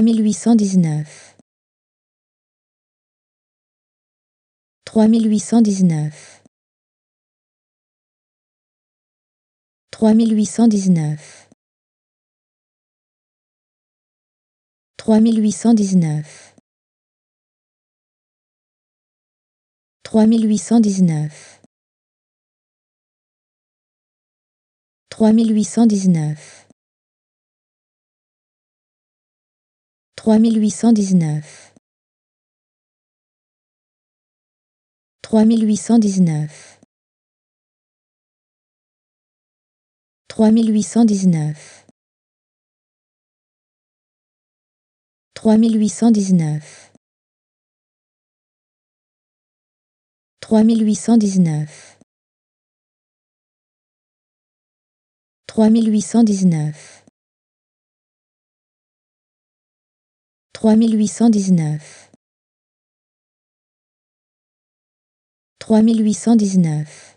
3819 3819 3819 3819 3819 3819 3819 3819 3819 3819 3819 3819 3819 3819